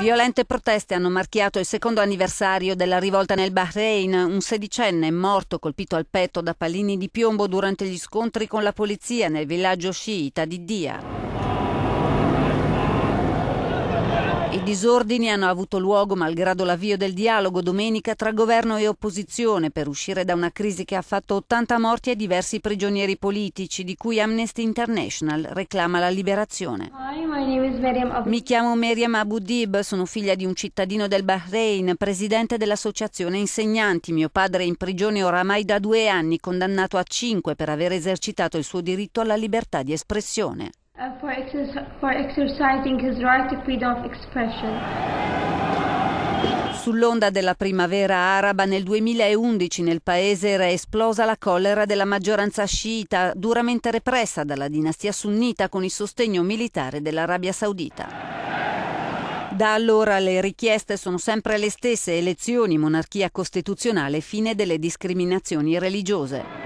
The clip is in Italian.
Violente proteste hanno marchiato il secondo anniversario della rivolta nel Bahrain. Un sedicenne è morto colpito al petto da pallini di piombo durante gli scontri con la polizia nel villaggio sciita di Dia. I disordini hanno avuto luogo malgrado l'avvio del dialogo domenica tra governo e opposizione per uscire da una crisi che ha fatto 80 morti e diversi prigionieri politici, di cui Amnesty International reclama la liberazione. Mi chiamo Miriam Aboudib, sono figlia di un cittadino del Bahrain, presidente dell'associazione insegnanti. Mio padre è in prigione oramai da due anni, condannato a cinque per aver esercitato il suo diritto alla libertà di espressione uh, for, exer- for exercising his right to freedom of expression. Sull'onda della primavera araba nel 2011 nel paese era esplosa la collera della maggioranza sciita, duramente repressa dalla dinastia sunnita con il sostegno militare dell'Arabia Saudita. Da allora le richieste sono sempre le stesse, elezioni, monarchia costituzionale, fine delle discriminazioni religiose.